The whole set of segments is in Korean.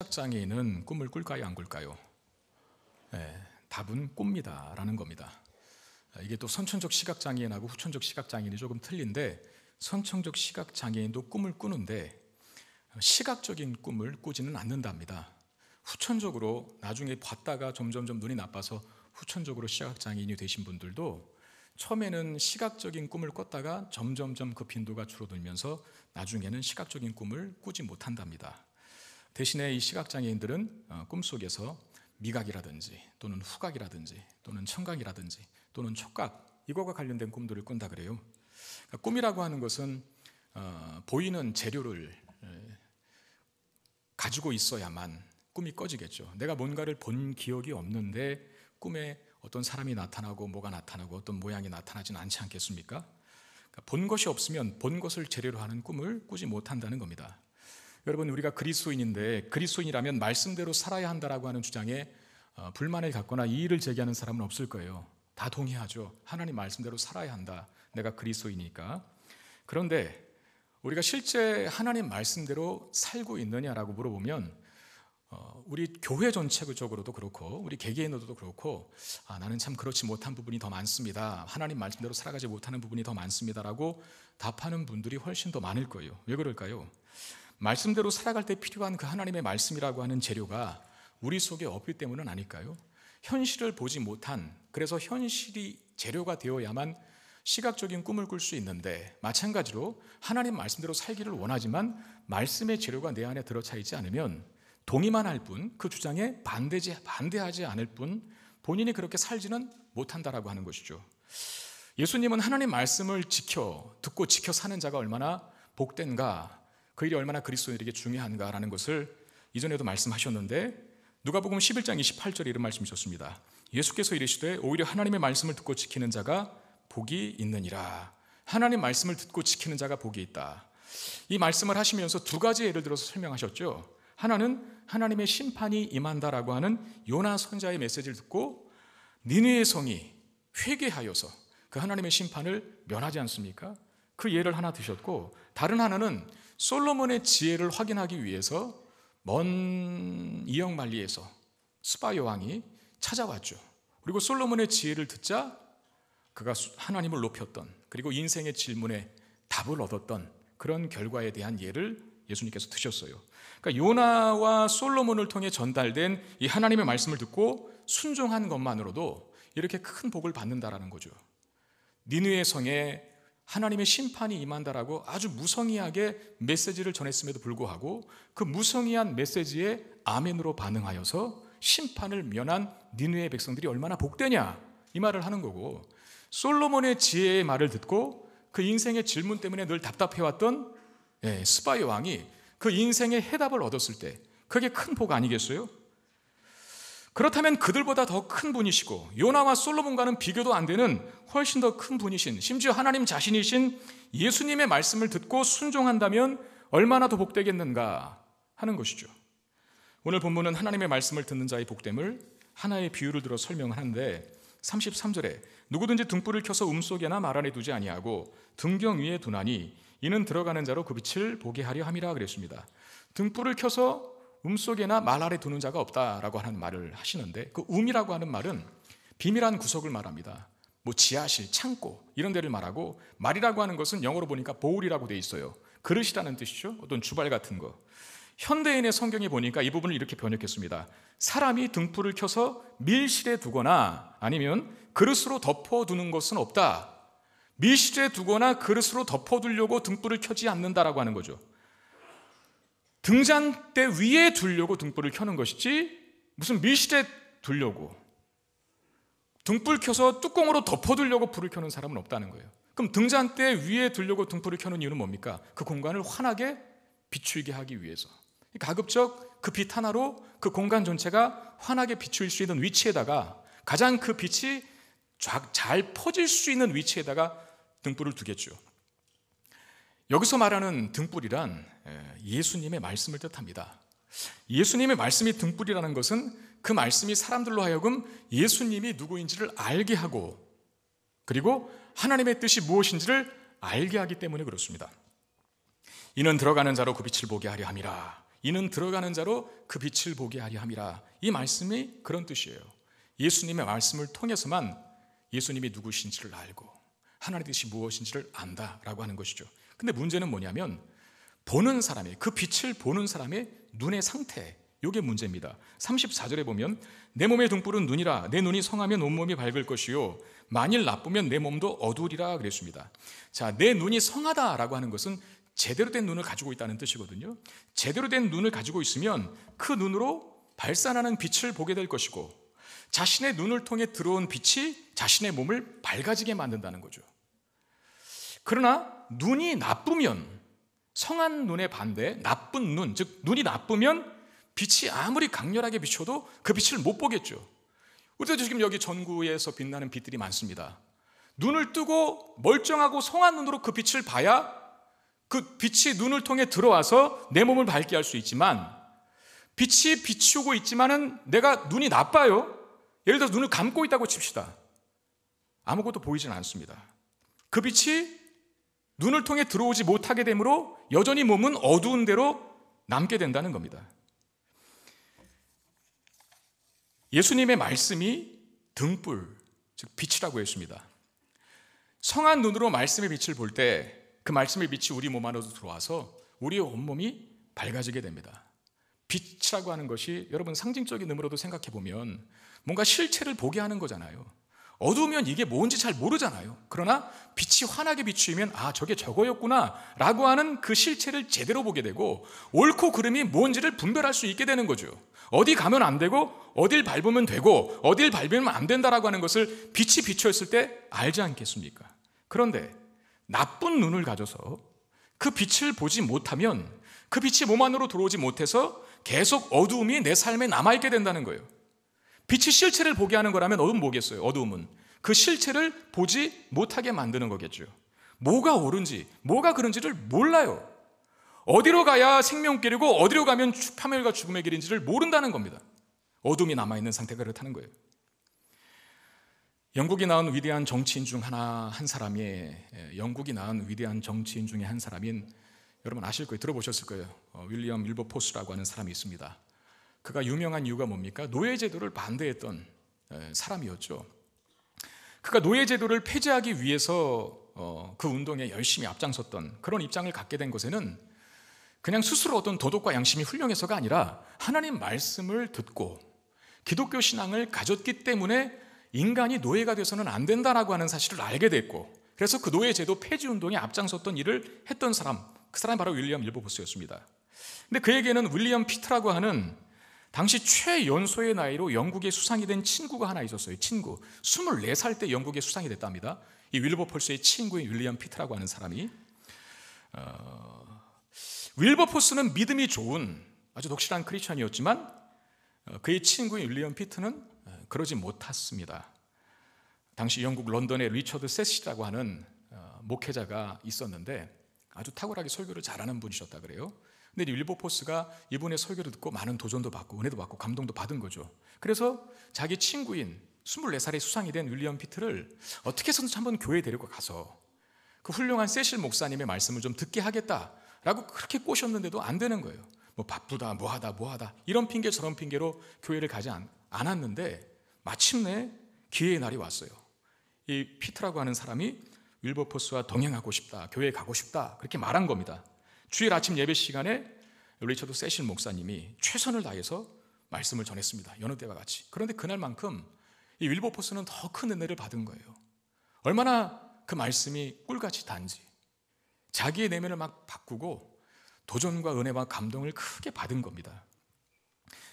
시각장애인은 꿈을 꿀까요 안 꿀까요? 네, 답은 꿉니다라는 겁니다. 예, 이게 또 선천적 시각장애인하고 후천적 시각장애인이 조금 틀린데 선천적 시각장애인도 꿈을 꾸는데 시각적인 꿈을 꾸지는 않는답니다. 후천적으로 나중에 봤다가 점점점 눈이 나빠서 후천적으로 시각장애인이 되신 분들도 처음에는 시각적인 꿈을 꿨다가 점점점 그 빈도가 줄어들면서 나중에는 시각적인 꿈을 꾸지 못한답니다. 대신에 이 시각장애인들은 어, 꿈속에서 미각이라든지 또는 후각이라든지 또는 청각이라든지 또는 촉각 이거와 관련된 꿈들을 꾼다 그래요. 그러니까 꿈이라고 하는 것은 어, 보이는 재료를 가지고 있어야만 꿈이 꺼지겠죠. 내가 뭔가를 본 기억이 없는데 꿈에 어떤 사람이 나타나고 뭐가 나타나고 어떤 모양이 나타나진 않지 않겠습니까? 그러니까 본 것이 없으면 본 것을 재료로 하는 꿈을 꾸지 못한다는 겁니다. 여러분 우리가 그리스도인인데 그리스도인이라면 말씀대로 살아야 한다라고 하는 주장에 어, 불만을 갖거나 이의를 제기하는 사람은 없을 거예요. 다 동의하죠. 하나님 말씀대로 살아야 한다. 내가 그리스도이니까. 그런데 우리가 실제 하나님 말씀대로 살고 있느냐라고 물어보면 어, 우리 교회 전체적으로도 그렇고 우리 개개인으로도 그렇고 아, 나는 참 그렇지 못한 부분이 더 많습니다. 하나님 말씀대로 살아가지 못하는 부분이 더 많습니다라고 답하는 분들이 훨씬 더 많을 거예요. 왜 그럴까요? 말씀대로 살아갈 때 필요한 그 하나님의 말씀이라고 하는 재료가 우리 속에 없기 때문은 아닐까요? 현실을 보지 못한 그래서 현실이 재료가 되어야만 시각적인 꿈을 꿀 수 있는데 마찬가지로 하나님 말씀대로 살기를 원하지만 말씀의 재료가 내 안에 들어차 있지 않으면 동의만 할 뿐 그 주장에 반대지 반대하지 않을 뿐 본인이 그렇게 살지는 못한다라고 하는 것이죠. 예수님은 하나님 말씀을 지켜 듣고 지켜 사는 자가 얼마나 복된가 그 일이 얼마나 그리스도인에게 중요한가라는 것을 이전에도 말씀하셨는데 누가복음 11장 28절에 이런 말씀이 좋습니다 예수께서 이르시되 오히려 하나님의 말씀을 듣고 지키는 자가 복이 있느니라. 하나님 말씀을 듣고 지키는 자가 복이 있다. 이 말씀을 하시면서 두 가지 예를 들어서 설명하셨죠. 하나는 하나님의 심판이 임한다라고 하는 요나 선자의 메시지를 듣고 니느의 성이 회개하여서 그 하나님의 심판을 면하지 않습니까? 그 예를 하나 드셨고 다른 하나는 솔로몬의 지혜를 확인하기 위해서 먼 이영만리에서 스바 여왕이 찾아왔죠. 그리고 솔로몬의 지혜를 듣자 그가 하나님을 높였던 그리고 인생의 질문에 답을 얻었던 그런 결과에 대한 예를 예수님께서 드셨어요. 그러니까 요나와 솔로몬을 통해 전달된 이 하나님의 말씀을 듣고 순종한 것만으로도 이렇게 큰 복을 받는다라는 거죠. 니느의 성에 하나님의 심판이 임한다라고 아주 무성의하게 메시지를 전했음에도 불구하고 그 무성의한 메시지에 아멘으로 반응하여서 심판을 면한 니느의 백성들이 얼마나 복되냐 이 말을 하는 거고 솔로몬의 지혜의 말을 듣고 그 인생의 질문 때문에 늘 답답해왔던 예, 스파이 왕이 그 인생의 해답을 얻었을 때 그게 큰 복 아니겠어요? 그렇다면 그들보다 더 큰 분이시고 요나와 솔로몬과는 비교도 안 되는 훨씬 더 큰 분이신 심지어 하나님 자신이신 예수님의 말씀을 듣고 순종한다면 얼마나 더 복되겠는가 하는 것이죠. 오늘 본문은 하나님의 말씀을 듣는 자의 복됨을 하나의 비유를 들어 설명하는데 33절에 누구든지 등불을 켜서 음속에나 말 안에 두지 아니하고 등경 위에 두나니 이는 들어가는 자로 그 빛을 보게 하려 함이라 그랬습니다. 등불을 켜서 음속에나 말 아래 두는 자가 없다라고 하는 말을 하시는데 그 음이라고 하는 말은 비밀한 구석을 말합니다. 뭐 지하실, 창고 이런 데를 말하고 말이라고 하는 것은 영어로 보니까 보울이라고 돼 있어요. 그릇이라는 뜻이죠. 어떤 주발 같은 거. 현대인의 성경에 보니까 이 부분을 이렇게 번역했습니다. 사람이 등불을 켜서 밀실에 두거나 아니면 그릇으로 덮어두는 것은 없다. 밀실에 두거나 그릇으로 덮어두려고 등불을 켜지 않는다라고 하는 거죠. 등잔 대 위에 두려고 등불을 켜는 것이지 무슨 밀실에 두려고 등불 켜서 뚜껑으로 덮어두려고 불을 켜는 사람은 없다는 거예요. 그럼 등잔대 위에 두려고 등불을 켜는 이유는 뭡니까? 그 공간을 환하게 비추게 하기 위해서. 가급적 그 빛 하나로 그 공간 전체가 환하게 비출수 있는 위치에다가 가장 그 빛이 잘 퍼질 수 있는 위치에다가 등불을 두겠죠. 여기서 말하는 등불이란 예, 예수님의 말씀을 뜻합니다. 예수님의 말씀이 등불이라는 것은 그 말씀이 사람들로 하여금 예수님이 누구인지를 알게 하고 그리고 하나님의 뜻이 무엇인지를 알게 하기 때문에 그렇습니다. 이는 들어가는 자로 그 빛을 보게 하려 함이라. 이는 들어가는 자로 그 빛을 보게 하려 함이라. 이 말씀이 그런 뜻이에요. 예수님의 말씀을 통해서만 예수님이 누구신지를 알고 하나님의 뜻이 무엇인지를 안다라고 하는 것이죠. 근데 문제는 뭐냐면 보는 사람의 그 빛을 보는 사람의 눈의 상태 이게 문제입니다. 34절에 보면 내 몸의 등불은 눈이라 내 눈이 성하면 온몸이 밝을 것이요 만일 나쁘면 내 몸도 어두우리라 그랬습니다. 자, 내 눈이 성하다라고 하는 것은 제대로 된 눈을 가지고 있다는 뜻이거든요. 제대로 된 눈을 가지고 있으면 그 눈으로 발산하는 빛을 보게 될 것이고 자신의 눈을 통해 들어온 빛이 자신의 몸을 밝아지게 만든다는 거죠. 그러나 눈이 나쁘면 성한 눈의 반대 나쁜 눈, 즉 눈이 나쁘면 빛이 아무리 강렬하게 비춰도 그 빛을 못 보겠죠. 우리도 지금 여기 전구에서 빛나는 빛들이 많습니다. 눈을 뜨고 멀쩡하고 성한 눈으로 그 빛을 봐야 그 빛이 눈을 통해 들어와서 내 몸을 밝게 할 수 있지만 빛이 비추고 있지만은 내가 눈이 나빠요. 예를 들어 눈을 감고 있다고 칩시다. 아무것도 보이지 않습니다. 그 빛이 눈을 통해 들어오지 못하게 되므로 여전히 몸은 어두운 대로 남게 된다는 겁니다. 예수님의 말씀이 등불, 즉 빛이라고 했습니다. 성한 눈으로 말씀의 빛을 볼 때 그 말씀의 빛이 우리 몸 안으로 들어와서 우리의 온몸이 밝아지게 됩니다. 빛이라고 하는 것이 여러분 상징적인 의미로도 생각해 보면 뭔가 실체를 보게 하는 거잖아요. 어두우면 이게 뭔지 잘 모르잖아요. 그러나 빛이 환하게 비추이면 아, 저게 저거였구나 라고 하는 그 실체를 제대로 보게 되고 옳고 그름이 뭔지를 분별할 수 있게 되는 거죠. 어디 가면 안 되고 어딜 밟으면 되고 어딜 밟으면 안 된다라고 하는 것을 빛이 비추었을 때 알지 않겠습니까? 그런데 나쁜 눈을 가져서 그 빛을 보지 못하면 그 빛이 몸 안으로 들어오지 못해서 계속 어두움이 내 삶에 남아있게 된다는 거예요. 빛이 실체를 보게 하는 거라면 어둠은 뭐겠어요? 어둠은. 그 실체를 보지 못하게 만드는 거겠죠. 뭐가 옳은지, 뭐가 그런지를 몰라요. 어디로 가야 생명길이고 어디로 가면 파멸과 죽음의 길인지를 모른다는 겁니다. 어둠이 남아있는 상태가 그렇다는 거예요. 영국이 낳은 위대한 정치인 중 하나 한 사람이 예, 영국이 낳은 위대한 정치인 중에 한 사람인 여러분 아실 거예요. 들어보셨을 거예요. 어, 윌리엄 일버 포스라고 하는 사람이 있습니다. 그가 유명한 이유가 뭡니까? 노예제도를 반대했던 사람이었죠. 그가 노예제도를 폐지하기 위해서 어, 그 운동에 열심히 앞장섰던 그런 입장을 갖게 된 것에는 그냥 스스로 어떤 도덕과 양심이 훌륭해서가 아니라 하나님 말씀을 듣고 기독교 신앙을 가졌기 때문에 인간이 노예가 돼서는 안 된다라고 하는 사실을 알게 됐고 그래서 그 노예제도 폐지 운동에 앞장섰던 일을 했던 사람 그 사람이 바로 윌리엄 일보보스였습니다. 근데 그에게는 윌리엄 피트라고 하는 당시 최연소의 나이로 영국의 수상이 된 친구가 하나 있었어요. 친구. 24살 때 영국의 수상이 됐답니다. 이 윌버폴스의 친구인 윌리엄 피트라고 하는 사람이 어, 윌버포스는 믿음이 좋은 아주 독실한 크리스천이었지만 어, 그의 친구인 윌리엄 피트는 어, 그러지 못했습니다. 당시 영국 런던의 리처드 세시라고 하는 어, 목회자가 있었는데 아주 탁월하게 설교를 잘하는 분이셨다 그래요. 근데 윌버포스가 이분의 설교를 듣고 많은 도전도 받고 은혜도 받고 감동도 받은 거죠. 그래서 자기 친구인 2 4살의 수상이 된 윌리엄 피트를 어떻게 해서든 한번 교회에 데리고 가서 그 훌륭한 세실 목사님의 말씀을 좀 듣게 하겠다라고 그렇게 꼬셨는데도 안 되는 거예요. 뭐 바쁘다, 뭐하다, 뭐하다 이런 핑계 저런 핑계로 교회를 가지 않, 않았는데 마침내 기회의 날이 왔어요. 이 피트라고 하는 사람이 윌버포스와 동행하고 싶다, 교회에 가고 싶다 그렇게 말한 겁니다. 주일 아침 예배 시간에 리처드 세실 목사님이 최선을 다해서 말씀을 전했습니다. 여느 때와 같이. 그런데 그날만큼 이 윌버포스는 더 큰 은혜를 받은 거예요. 얼마나 그 말씀이 꿀같이 단지 자기의 내면을 막 바꾸고 도전과 은혜와 감동을 크게 받은 겁니다.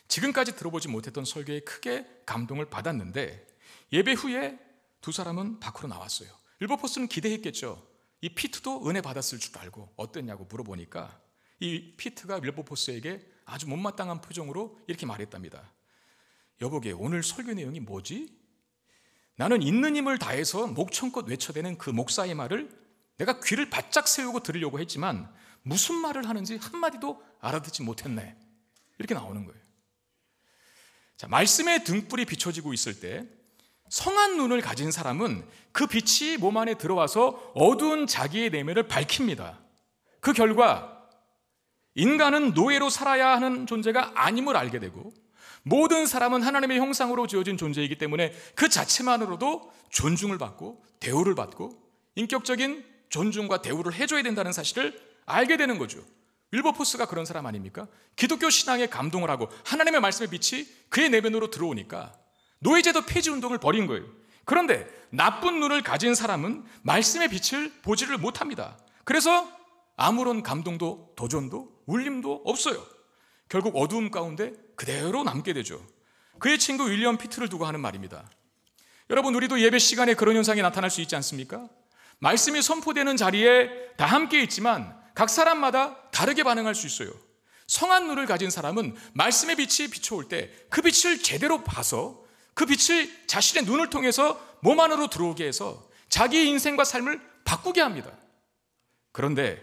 지금까지 들어보지 못했던 설교에 크게 감동을 받았는데 예배 후에 두 사람은 밖으로 나왔어요. 윌버포스는 기대했겠죠. 이 피트도 은혜 받았을 줄 알고 어땠냐고 물어보니까 이 피트가 밀버포스에게 아주 못마땅한 표정으로 이렇게 말했답니다. 여보게 오늘 설교 내용이 뭐지? 나는 있는 힘을 다해서 목청껏 외쳐대는 그 목사의 말을 내가 귀를 바짝 세우고 들으려고 했지만 무슨 말을 하는지 한마디도 알아듣지 못했네. 이렇게 나오는 거예요. 자, 말씀의 등불이 비춰지고 있을 때 성한 눈을 가진 사람은 그 빛이 몸 안에 들어와서 어두운 자기의 내면을 밝힙니다. 그 결과 인간은 노예로 살아야 하는 존재가 아님을 알게 되고 모든 사람은 하나님의 형상으로 지어진 존재이기 때문에 그 자체만으로도 존중을 받고 대우를 받고 인격적인 존중과 대우를 해줘야 된다는 사실을 알게 되는 거죠. 윌버포스가 그런 사람 아닙니까? 기독교 신앙에 감동을 하고 하나님의 말씀의 빛이 그의 내면으로 들어오니까 노예제도 폐지 운동을 벌인 거예요. 그런데 나쁜 눈을 가진 사람은 말씀의 빛을 보지를 못합니다. 그래서 아무런 감동도 도전도 울림도 없어요. 결국 어두움 가운데 그대로 남게 되죠. 그의 친구 윌리엄 피트를 두고 하는 말입니다. 여러분 우리도 예배 시간에 그런 현상이 나타날 수 있지 않습니까? 말씀이 선포되는 자리에 다 함께 있지만 각 사람마다 다르게 반응할 수 있어요. 성한 눈을 가진 사람은 말씀의 빛이 비춰올 때 그 빛을 제대로 봐서 그빛이 자신의 눈을 통해서 몸 안으로 들어오게 해서 자기의 인생과 삶을 바꾸게 합니다. 그런데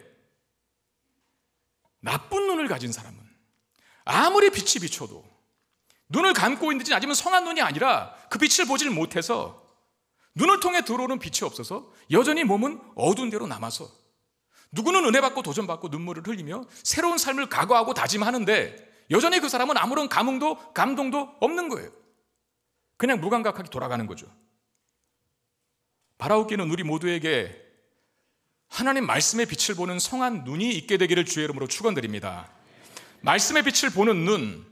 나쁜 눈을 가진 사람은 아무리 빛이 비춰도 눈을 감고 있는지 아니면 성한 눈이 아니라 그 빛을 보질 못해서 눈을 통해 들어오는 빛이 없어서 여전히 몸은 어두운 대로 남아서 누구는 은혜 받고 도전 받고 눈물을 흘리며 새로운 삶을 각오하고 다짐하는데 여전히 그 사람은 아무런 감흥도 감동도 없는 거예요. 그냥 무감각하게 돌아가는 거죠. 바라웃기는 우리 모두에게 하나님 말씀의 빛을 보는 성한 눈이 있게 되기를 주의 이름으로 축원드립니다. 말씀의 빛을 보는 눈,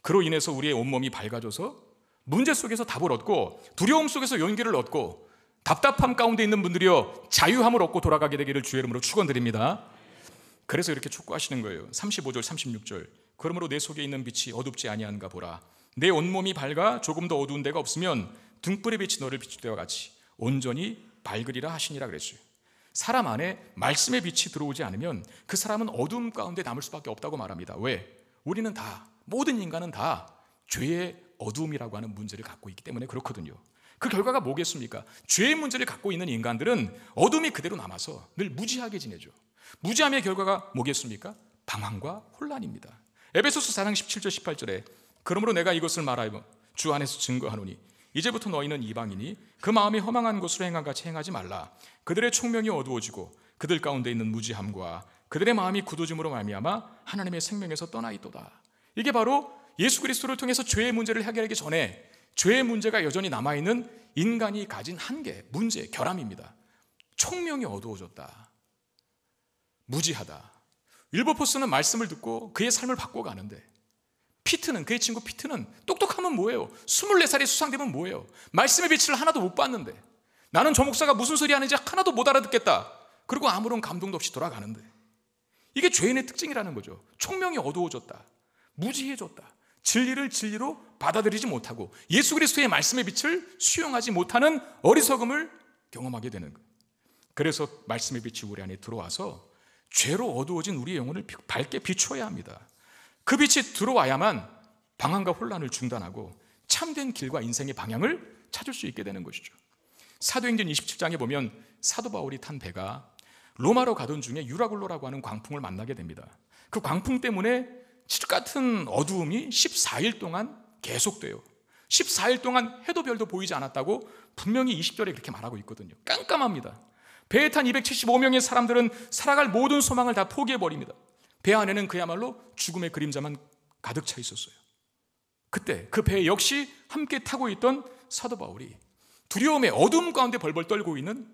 그로 인해서 우리의 온몸이 밝아져서 문제 속에서 답을 얻고 두려움 속에서 용기를 얻고 답답함 가운데 있는 분들이여 자유함을 얻고 돌아가게 되기를 주의 이름으로 축원드립니다. 그래서 이렇게 촉구하시는 거예요. 35절, 36절. 그러므로 내 속에 있는 빛이 어둡지 아니한가 보라. 내 온몸이 밝아 조금 더 어두운 데가 없으면 등불에비이 너를 비출 때와 같이 온전히 밝으리라 하시니라 그랬어요. 사람 안에 말씀의 빛이 들어오지 않으면 그 사람은 어둠 가운데 남을 수밖에 없다고 말합니다. 왜? 우리는 다 모든 인간은 다 죄의 어둠이라고 하는 문제를 갖고 있기 때문에 그렇거든요. 그 결과가 뭐겠습니까? 죄의 문제를 갖고 있는 인간들은 어둠이 그대로 남아서 늘 무지하게 지내죠. 무지함의 결과가 뭐겠습니까? 방황과 혼란입니다. 에베소스 4장 17절 18절에 그러므로 내가 이것을 말하여 주 안에서 증거하노니 이제부터 너희는 이방인이 그 마음이 허망한 곳으로 행한 같이 행하지 말라. 그들의 총명이 어두워지고 그들 가운데 있는 무지함과 그들의 마음이 굳어짐으로 말미암아 하나님의 생명에서 떠나 있도다. 이게 바로 예수 그리스도를 통해서 죄의 문제를 해결하기 전에 죄의 문제가 여전히 남아 있는 인간이 가진 한계, 문제, 결함입니다. 총명이 어두워졌다. 무지하다. 윌버포스는 말씀을 듣고 그의 삶을 바꿔 가는데 피트는 그의 친구 피트는 똑똑하면 뭐예요? 2 4살에 수상되면 뭐예요? 말씀의 빛을 하나도 못 봤는데 나는 저 목사가 무슨 소리 하는지 하나도 못 알아듣겠다. 그리고 아무런 감동도 없이 돌아가는데 이게 죄인의 특징이라는 거죠. 총명이 어두워졌다. 무지해졌다. 진리를 진리로 받아들이지 못하고 예수 그리스도의 말씀의 빛을 수용하지 못하는 어리석음을 경험하게 되는 거예요. 그래서 말씀의 빛이 우리 안에 들어와서 죄로 어두워진 우리의 영혼을 밝게 비추어야 합니다. 그 빛이 들어와야만 방황과 혼란을 중단하고 참된 길과 인생의 방향을 찾을 수 있게 되는 것이죠. 사도행전 27장에 보면 사도 바울이 탄 배가 로마로 가던 중에 유라굴로라고 하는 광풍을 만나게 됩니다. 그 광풍 때문에 칠 같은 어두움이 14일 동안 계속돼요. 14일 동안 해도 별도 보이지 않았다고 분명히 20절에 그렇게 말하고 있거든요. 깜깜합니다. 배에 탄 275명의 사람들은 살아갈 모든 소망을 다 포기해버립니다. 배 안에는 그야말로 죽음의 그림자만 가득 차 있었어요. 그때 그배 역시 함께 타고 있던 사도 바울이 두려움의 어둠 가운데 벌벌 떨고 있는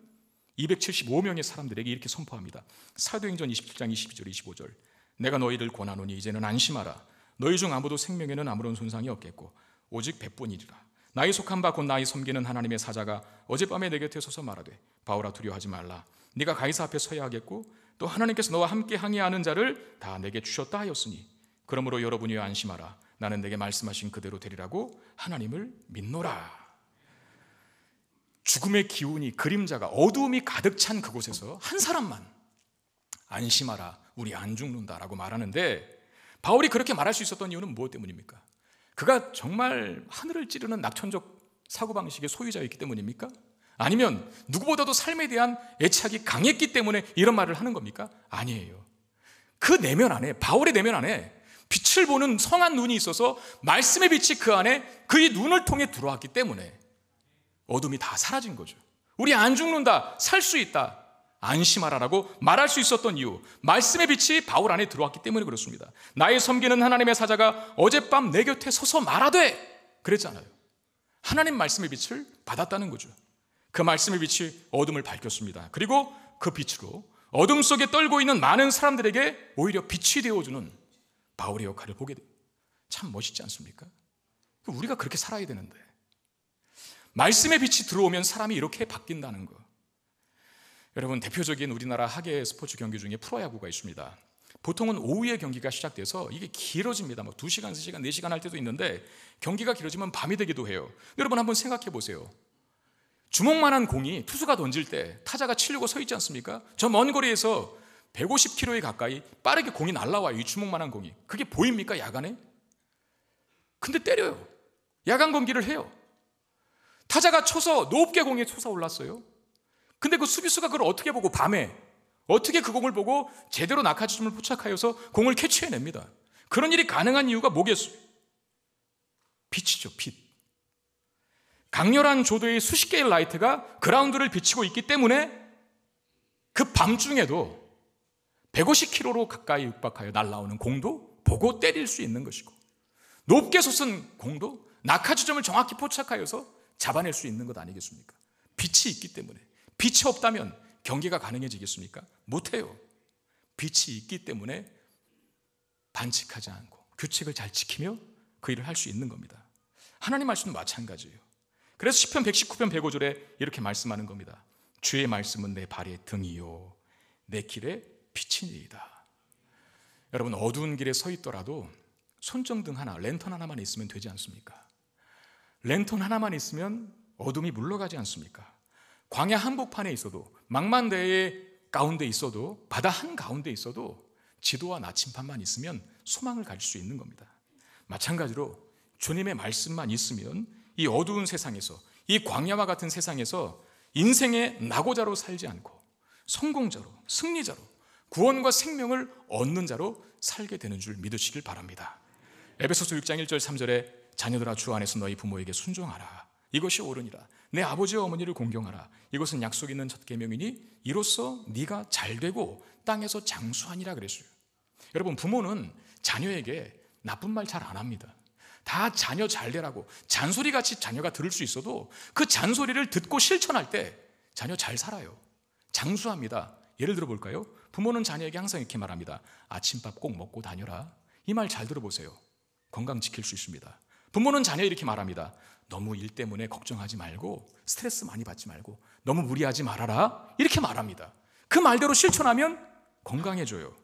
275명의 사람들에게 이렇게 선포합니다. 사도행전 27장 22절 25절. 내가 너희를 권하노니 이제는 안심하라. 너희 중 아무도 생명에는 아무런 손상이 없겠고 오직 백뿐이리라. 나의 속한 바 곧 나의 섬기는 하나님의 사자가 어젯밤에 내 곁에 서서 말하되 바울아 두려워하지 말라. 네가 가이사 앞에 서야 하겠고 또 하나님께서 너와 함께 항의하는 자를 다 내게 주셨다 하였으니 그러므로 여러분이 안심하라 나는 내게 말씀하신 그대로 되리라고 하나님을 믿노라. 죽음의 기운이 그림자가 어두움이 가득 찬 그곳에서 한 사람만 안심하라 우리 안 죽는다라고 말하는데 바울이 그렇게 말할 수 있었던 이유는 무엇 때문입니까? 그가 정말 하늘을 찌르는 낙천적 사고방식의 소유자였기 때문입니까? 아니면 누구보다도 삶에 대한 애착이 강했기 때문에 이런 말을 하는 겁니까? 아니에요. 그 내면 안에, 바울의 내면 안에 빛을 보는 성한 눈이 있어서 말씀의 빛이 그 안에 그의 눈을 통해 들어왔기 때문에 어둠이 다 사라진 거죠. 우리 안 죽는다, 살 수 있다, 안심하라라고 말할 수 있었던 이유, 말씀의 빛이 바울 안에 들어왔기 때문에 그렇습니다. 나의 섬기는 하나님의 사자가 어젯밤 내 곁에 서서 말하되 그랬잖아요. 하나님 말씀의 빛을 받았다는 거죠. 그 말씀의 빛이 어둠을 밝혔습니다. 그리고 그 빛으로 어둠 속에 떨고 있는 많은 사람들에게 오히려 빛이 되어주는 바울의 역할을 보게 돼요. 참 멋있지 않습니까? 그 우리가 그렇게 살아야 되는데. 말씀의 빛이 들어오면 사람이 이렇게 바뀐다는 거. 여러분, 대표적인 우리나라 하계 스포츠 경기 중에 프로야구가 있습니다. 보통은 오후에 경기가 시작돼서 이게 길어집니다. 뭐 2시간, 3시간, 4시간 할 때도 있는데 경기가 길어지면 밤이 되기도 해요. 여러분 한번 생각해 보세요. 주먹만한 공이 투수가 던질 때 타자가 치려고 서 있지 않습니까? 저 먼 거리에서 150km에 가까이 빠르게 공이 날라와요. 이 주먹만한 공이. 그게 보입니까? 야간에? 근데 때려요. 야간 공기를 해요. 타자가 쳐서 높게 공에 솟아올랐어요. 근데 그 수비수가 그걸 어떻게 보고 밤에 어떻게 그 공을 보고 제대로 낙하지점을 포착하여서 공을 캐치해냅니다. 그런 일이 가능한 이유가 뭐겠어요? 빛이죠, 빛. 강렬한 조도의 수십 개의 라이트가 그라운드를 비치고 있기 때문에 그 밤중에도 150km로 가까이 육박하여 날아오는 공도 보고 때릴 수 있는 것이고 높게 솟은 공도 낙하 지점을 정확히 포착하여서 잡아낼 수 있는 것 아니겠습니까? 빛이 있기 때문에 빛이 없다면 경기가 가능해지겠습니까? 못해요. 빛이 있기 때문에 반칙하지 않고 규칙을 잘 지키며 그 일을 할 수 있는 겁니다. 하나님 말씀도 마찬가지예요. 그래서 10편 119편 105절에 이렇게 말씀하는 겁니다. 주의 말씀은 내 발의 등이요. 내 길에 빛이니이다. 여러분, 어두운 길에 서 있더라도 손전등 하나, 랜턴 하나만 있으면 되지 않습니까? 랜턴 하나만 있으면 어둠이 물러가지 않습니까? 광야 한복판에 있어도 망만대의 가운데 있어도 바다 한 가운데 있어도 지도와 나침판만 있으면 소망을 가질 수 있는 겁니다. 마찬가지로 주님의 말씀만 있으면 이 어두운 세상에서 이 광야와 같은 세상에서 인생의 낙오자로 살지 않고 성공자로 승리자로 구원과 생명을 얻는 자로 살게 되는 줄 믿으시길 바랍니다. 에베소서 6장 1절 3절에 자녀들아 주 안에서 너희 부모에게 순종하라. 이것이 옳으니라. 내 아버지와 어머니를 공경하라. 이것은 약속 있는 첫 계명이니 이로써 네가 잘 되고 땅에서 장수하니라 그랬어요. 여러분 부모는 자녀에게 나쁜 말 잘 안 합니다. 다 자녀 잘 되라고 잔소리 같이 자녀가 들을 수 있어도 그 잔소리를 듣고 실천할 때 자녀 잘 살아요. 장수합니다. 예를 들어 볼까요? 부모는 자녀에게 항상 이렇게 말합니다. 아침밥 꼭 먹고 다녀라. 이 말 잘 들어보세요. 건강 지킬 수 있습니다. 부모는 자녀 이렇게 말합니다. 너무 일 때문에 걱정하지 말고 스트레스 많이 받지 말고 너무 무리하지 말아라. 이렇게 말합니다. 그 말대로 실천하면 건강해져요.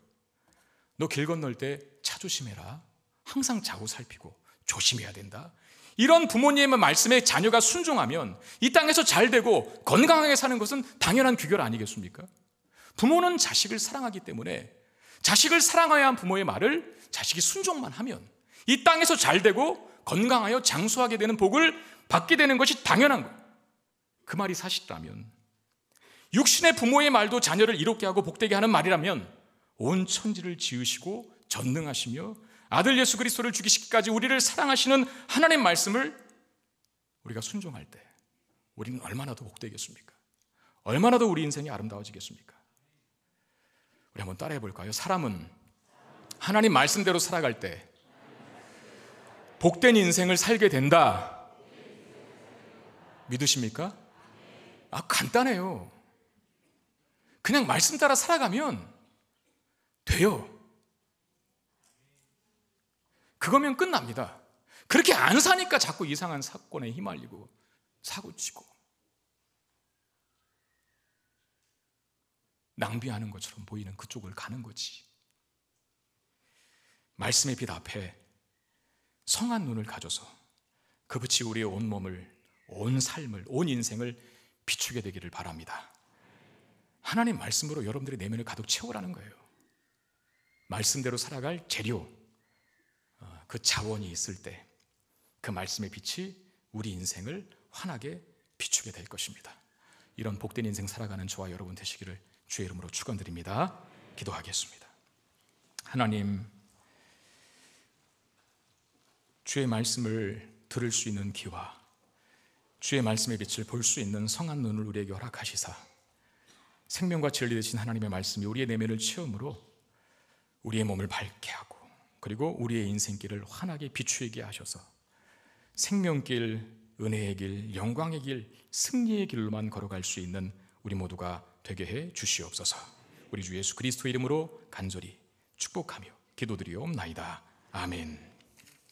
너 길 건널 때 차 조심해라. 항상 자고 살피고 조심해야 된다. 이런 부모님의 말씀에 자녀가 순종하면 이 땅에서 잘 되고 건강하게 사는 것은 당연한 규결 아니겠습니까? 부모는 자식을 사랑하기 때문에 자식을 사랑해야 한 부모의 말을 자식이 순종만 하면 이 땅에서 잘 되고 건강하여 장수하게 되는 복을 받게 되는 것이 당연한 것. 그 말이 사실이라면 육신의 부모의 말도 자녀를 이롭게 하고 복되게 하는 말이라면 온 천지를 지으시고 전능하시며 아들 예수 그리스도를 죽이시기까지 우리를 사랑하시는 하나님 말씀을 우리가 순종할 때 우리는 얼마나 더 복되겠습니까? 얼마나 더 우리 인생이 아름다워지겠습니까? 우리 한번 따라해 볼까요? 사람은 하나님 말씀대로 살아갈 때 복된 인생을 살게 된다. 믿으십니까? 아, 간단해요. 그냥 말씀 따라 살아가면 돼요. 그거면 끝납니다. 그렇게 안 사니까 자꾸 이상한 사건에 휘말리고 사고치고 낭비하는 것처럼 보이는 그쪽을 가는 거지. 말씀의 빛 앞에 성한 눈을 가져서 그 빛이 우리의 온 몸을, 온 삶을, 온 인생을 비추게 되기를 바랍니다. 하나님 말씀으로 여러분들의 내면을 가득 채우라는 거예요. 말씀대로 살아갈 재료, 그 자원이 있을 때 그 말씀의 빛이 우리 인생을 환하게 비추게 될 것입니다. 이런 복된 인생 살아가는 저와 여러분 되시기를 주의 이름으로 축원드립니다. 기도하겠습니다. 하나님 주의 말씀을 들을 수 있는 귀와 주의 말씀의 빛을 볼 수 있는 성한 눈을 우리에게 허락하시사 생명과 진리 되신 하나님의 말씀이 우리의 내면을 채움으로 우리의 몸을 밝게 하고 그리고 우리의 인생길을 환하게 비추게 하셔서 생명길, 은혜의 길, 영광의 길, 승리의 길로만 걸어갈 수 있는 우리 모두가 되게 해 주시옵소서. 우리 주 예수 그리스도 이름으로 간절히 축복하며 기도드리옵나이다. 아멘.